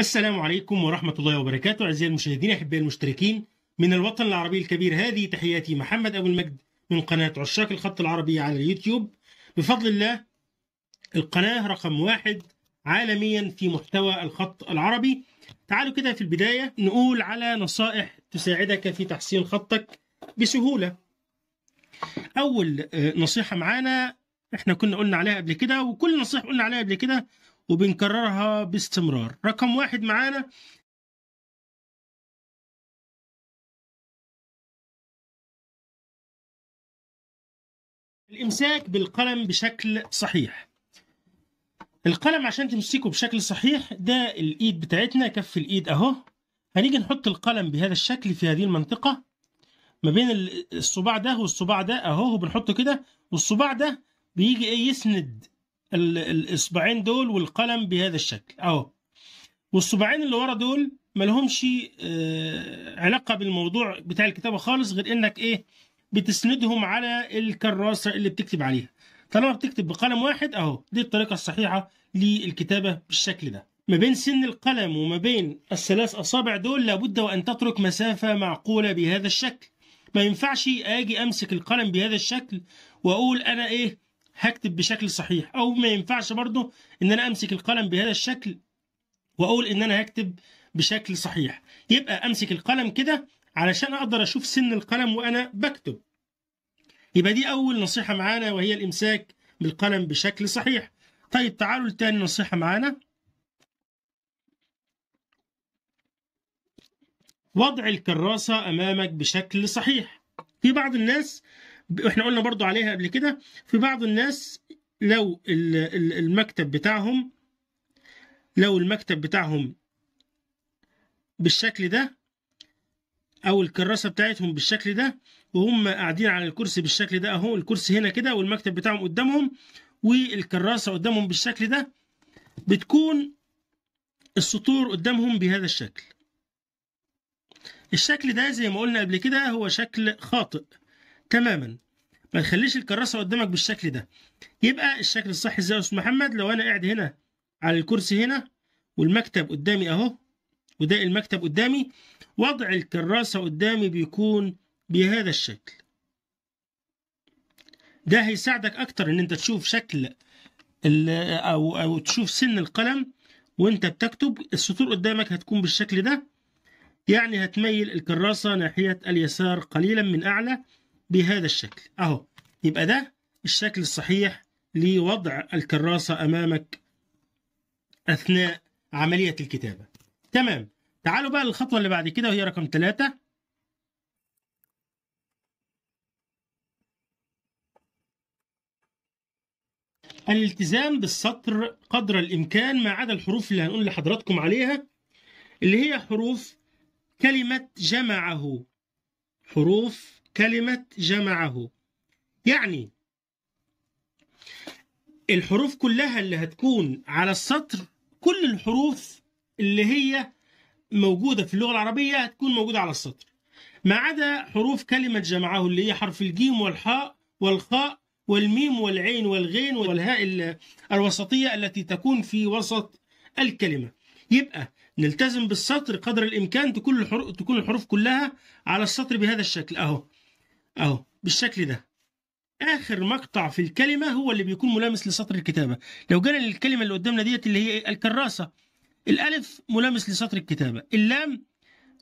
السلام عليكم ورحمة الله وبركاته أعزائي المشاهدين أحبائي المشتركين من الوطن العربي الكبير هذه تحياتي محمد أبو المجد من قناة عشاق الخط العربي على اليوتيوب بفضل الله القناة رقم واحد عالميا في محتوى الخط العربي تعالوا كده في البداية نقول على نصائح تساعدك في تحسين خطك بسهولة أول آه، نصيحة معانا احنا كنا قلنا عليها قبل كده وكل نصيحة قلنا عليها قبل كده وبنكررها باستمرار رقم واحد معانا الامساك بالقلم بشكل صحيح القلم عشان تمسكه بشكل صحيح ده الايد بتاعتنا كف الايد اهو هنيجي نحط القلم بهذا الشكل في هذه المنطقة ما بين الصباع ده والصباع ده اهو بنحطه كده والصباع ده بيجي ايه يسند الاصبعين دول والقلم بهذا الشكل اهو والصباعين اللي ورا دول لهمش آه، علاقه بالموضوع بتاع الكتابه خالص غير انك ايه بتسندهم على الكراسه اللي بتكتب عليها طالما بتكتب بقلم واحد اهو دي الطريقه الصحيحه للكتابه بالشكل ده ما بين سن القلم وما بين الثلاث اصابع دول لابد وان تترك مسافه معقوله بهذا الشكل ما ينفعش اجي امسك القلم بهذا الشكل واقول انا ايه هكتب بشكل صحيح او ما ينفعش برضه ان انا امسك القلم بهذا الشكل واقول ان انا هكتب بشكل صحيح يبقى امسك القلم كده علشان اقدر اشوف سن القلم وانا بكتب يبقى دي اول نصيحه معانا وهي الامساك بالقلم بشكل صحيح طيب تعالوا لتاني نصيحه معانا وضع الكراسه امامك بشكل صحيح في بعض الناس احنا قلنا برضو عليها قبل كده في بعض الناس لو المكتب بتاعهم لو المكتب بتاعهم بالشكل ده او الكراسه بتاعتهم بالشكل ده وهم قاعدين على الكرسي بالشكل ده اهو الكرسي هنا كده والمكتب بتاعهم قدامهم والكراسه قدامهم بالشكل ده بتكون السطور قدامهم بهذا الشكل الشكل ده زي ما قلنا قبل كده هو شكل خاطئ تماما ما تخليش الكراسه قدامك بالشكل ده يبقى الشكل الصح ازاي يا استاذ محمد لو انا قاعد هنا على الكرسي هنا والمكتب قدامي اهو وده المكتب قدامي وضع الكراسه قدامي بيكون بهذا الشكل ده هيساعدك اكتر ان انت تشوف شكل او او تشوف سن القلم وانت بتكتب السطور قدامك هتكون بالشكل ده يعني هتميل الكراسه ناحيه اليسار قليلا من اعلى بهذا الشكل اهو يبقى ده الشكل الصحيح لوضع الكراسة أمامك أثناء عملية الكتابة تمام تعالوا بقى للخطوة اللي بعد كده وهي رقم ثلاثة الالتزام بالسطر قدر الإمكان ما عدا الحروف اللي هنقول لحضراتكم عليها اللي هي حروف كلمة جمعه حروف كلمة جمعه يعني الحروف كلها اللي هتكون على السطر كل الحروف اللي هي موجودة في اللغة العربية هتكون موجودة على السطر ما عدا حروف كلمة جمعه اللي هي حرف الجيم والحاء والخاء والميم والعين والغين والهاء الوسطية التي تكون في وسط الكلمة يبقى نلتزم بالسطر قدر الإمكان تكون الحروف, تكون الحروف كلها على السطر بهذا الشكل أهو اهو بالشكل ده اخر مقطع في الكلمه هو اللي بيكون ملامس لسطر الكتابه لو جينا للكلمه اللي قدامنا ديت اللي هي الكراسه الالف ملامس لسطر الكتابه اللام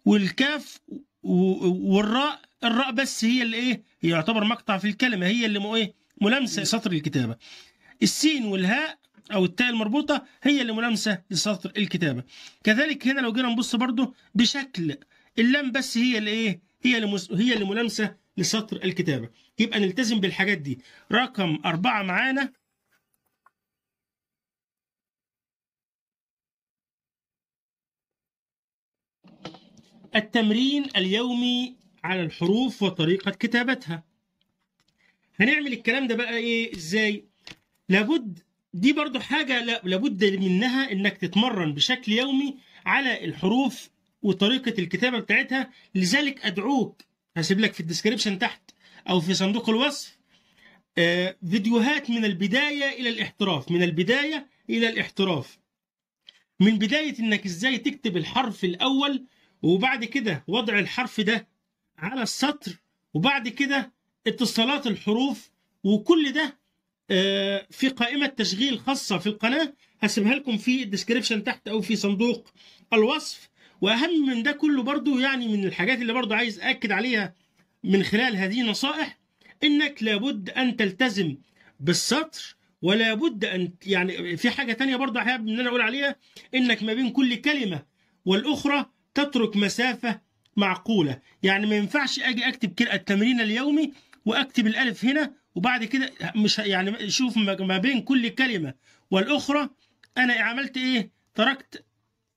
والكاف والراء الراء بس هي اللي ايه هي يعتبر مقطع في الكلمه هي اللي مو ايه ملامسه لسطر الكتابه السين والهاء او التاء المربوطه هي اللي ملامسه لسطر الكتابه كذلك هنا لو جينا نبص برده بشكل اللام بس هي اللي ايه هي اللي هي اللي ملامسه لسطر الكتابة يبقى نلتزم بالحاجات دي رقم أربعة معانا التمرين اليومي على الحروف وطريقة كتابتها هنعمل الكلام ده بقى ايه ازاي لابد دي برضو حاجة لابد منها انك تتمرن بشكل يومي على الحروف وطريقة الكتابة بتاعتها لذلك أدعوك هسيب لك في الديسكريبشن تحت او في صندوق الوصف آه، فيديوهات من البدايه الى الاحتراف من البدايه الى الاحتراف من بدايه انك ازاي تكتب الحرف الاول وبعد كده وضع الحرف ده على السطر وبعد كده اتصالات الحروف وكل ده آه، في قائمة تشغيل خاصة في القناة هسيبها لكم في الديسكريبشن تحت أو في صندوق الوصف واهم من ده كله برضو يعني من الحاجات اللي برضو عايز اكد عليها من خلال هذه النصائح انك لابد ان تلتزم بالسطر ولا بد ان يعني في حاجه تانية برضه احب ان انا اقول عليها انك ما بين كل كلمه والاخرى تترك مسافه معقوله يعني ما ينفعش اجي اكتب كده التمرين اليومي واكتب الالف هنا وبعد كده مش يعني شوف ما بين كل كلمه والاخرى انا عملت ايه تركت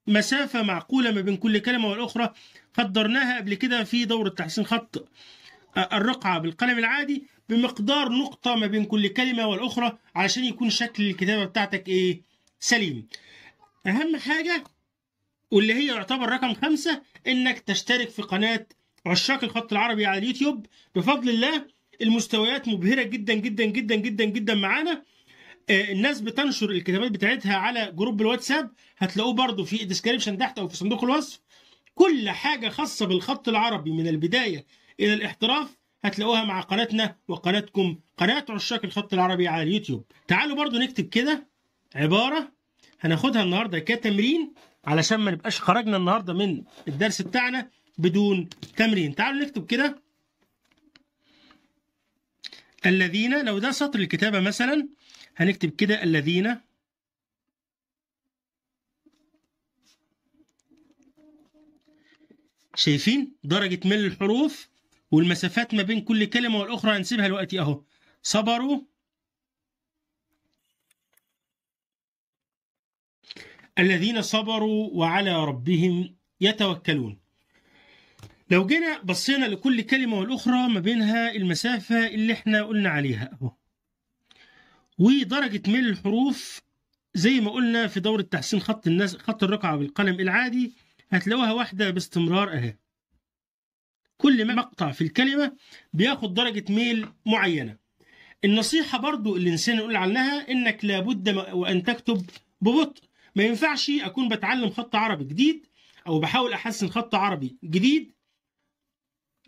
مسافة معقولة ما بين كل كلمة والأخرى قدرناها قبل كده في دورة تحسين خط الرقعة بالقلم العادي بمقدار نقطة ما بين كل كلمة والأخرى عشان يكون شكل الكتابة بتاعتك إيه سليم أهم حاجة واللي هي يعتبر رقم خمسة إنك تشترك في قناة عشاق الخط العربي على اليوتيوب بفضل الله المستويات مبهرة جدا جدا جدا جدا جدا معانا آه، الناس بتنشر الكتابات بتاعتها على جروب الواتساب هتلاقوه برضو في الديسكريبشن تحت او في صندوق الوصف كل حاجه خاصه بالخط العربي من البدايه الى الاحتراف هتلاقوها مع قناتنا وقناتكم قناه عشاق الخط العربي على اليوتيوب تعالوا برضو نكتب كده عباره هناخدها النهارده كتمرين علشان ما نبقاش خرجنا النهارده من الدرس بتاعنا بدون تمرين تعالوا نكتب كده الذين لو ده سطر الكتابه مثلا هنكتب كده الذين شايفين درجة مل الحروف والمسافات ما بين كل كلمة والأخرى هنسيبها دلوقتي أهو صبروا الذين صبروا وعلى ربهم يتوكلون لو جينا بصينا لكل كلمة والأخرى ما بينها المسافة اللي احنا قلنا عليها أهو ودرجة ميل الحروف زي ما قلنا في دورة تحسين خط الناس خط الرقعة بالقلم العادي هتلاقوها واحدة باستمرار أهي كل مقطع في الكلمة بياخد درجة ميل معينة النصيحة برضو اللي نسينا نقول عنها إنك لابد وأن تكتب ببطء ما ينفعش أكون بتعلم خط عربي جديد أو بحاول أحسن خط عربي جديد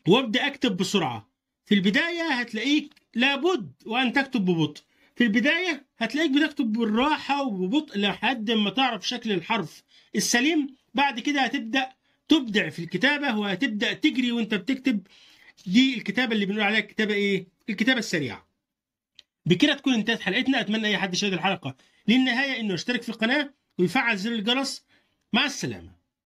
وأبدأ أكتب بسرعة في البداية هتلاقيك لابد وأن تكتب ببطء في البداية هتلاقيك بتكتب بالراحة وببطء لحد ما تعرف شكل الحرف السليم بعد كده هتبدأ تبدع في الكتابة وهتبدأ تجري وانت بتكتب دي الكتابة اللي بنقول عليها الكتابة ايه؟ الكتابة السريعة بكده تكون انتهت حلقتنا اتمنى اي حد يشاهد الحلقة للنهاية انه يشترك في القناة ويفعل زر الجرس مع السلامة